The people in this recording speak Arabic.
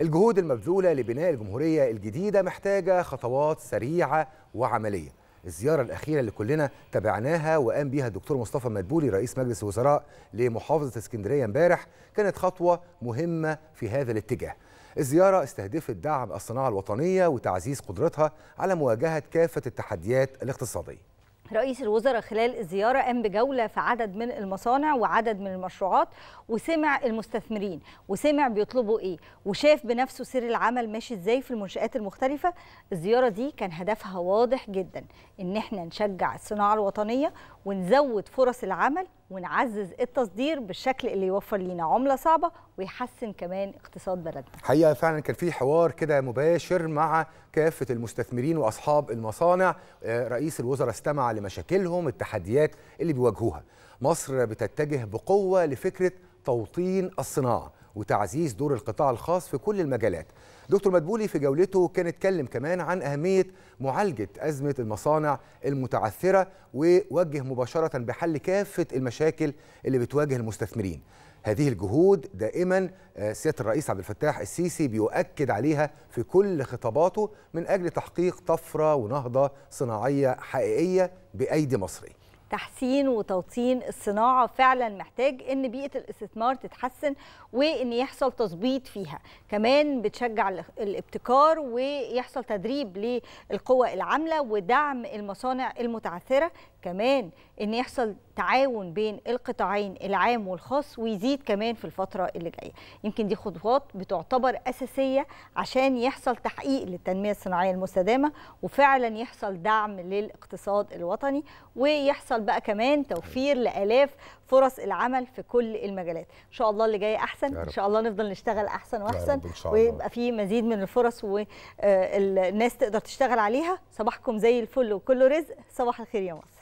الجهود المبذولة لبناء الجمهورية الجديدة محتاجة خطوات سريعة وعملية الزيارة الأخيرة اللي كلنا تابعناها وقام بيها الدكتور مصطفى مدبولي رئيس مجلس الوزراء لمحافظة اسكندرية امبارح كانت خطوة مهمة في هذا الاتجاه الزيارة استهدفت دعم الصناعة الوطنية وتعزيز قدرتها على مواجهة كافة التحديات الاقتصادية رئيس الوزراء خلال الزيارة قام بجولة في عدد من المصانع وعدد من المشروعات وسمع المستثمرين وسمع بيطلبوا إيه وشاف بنفسه سير العمل ماشي إزاي في المنشآت المختلفة الزيارة دي كان هدفها واضح جدا إن إحنا نشجع الصناعة الوطنية ونزود فرص العمل ونعزز التصدير بالشكل اللي يوفر لينا عمله صعبه ويحسن كمان اقتصاد بلدنا. حقيقه فعلا كان في حوار كده مباشر مع كافه المستثمرين واصحاب المصانع، آه، رئيس الوزراء استمع لمشاكلهم، التحديات اللي بيواجهوها. مصر بتتجه بقوه لفكره توطين الصناعه. وتعزيز دور القطاع الخاص في كل المجالات دكتور مدبولي في جولته كان اتكلم كمان عن أهمية معالجة أزمة المصانع المتعثرة ووجه مباشرة بحل كافة المشاكل اللي بتواجه المستثمرين هذه الجهود دائما آه، سياده الرئيس عبد الفتاح السيسي بيؤكد عليها في كل خطاباته من اجل تحقيق طفره ونهضه صناعيه حقيقيه بايدي مصري تحسين وتوطين الصناعه فعلا محتاج ان بيئه الاستثمار تتحسن وان يحصل تظبيط فيها كمان بتشجع الابتكار ويحصل تدريب للقوى العامله ودعم المصانع المتعثره كمان ان يحصل تعاون بين القطاعين العام والخاص ويزيد كمان في الفترة اللي جاية يمكن دي خطوات بتعتبر أساسية عشان يحصل تحقيق للتنمية الصناعية المستدامة وفعلا يحصل دعم للاقتصاد الوطني ويحصل بقى كمان توفير لآلاف فرص العمل في كل المجالات ان شاء الله اللي جاي احسن ان شاء الله نفضل نشتغل احسن واحسن ويبقى في مزيد من الفرص والناس آه، تقدر تشتغل عليها صباحكم زي الفل وكله رزق صباح الخير يا مصر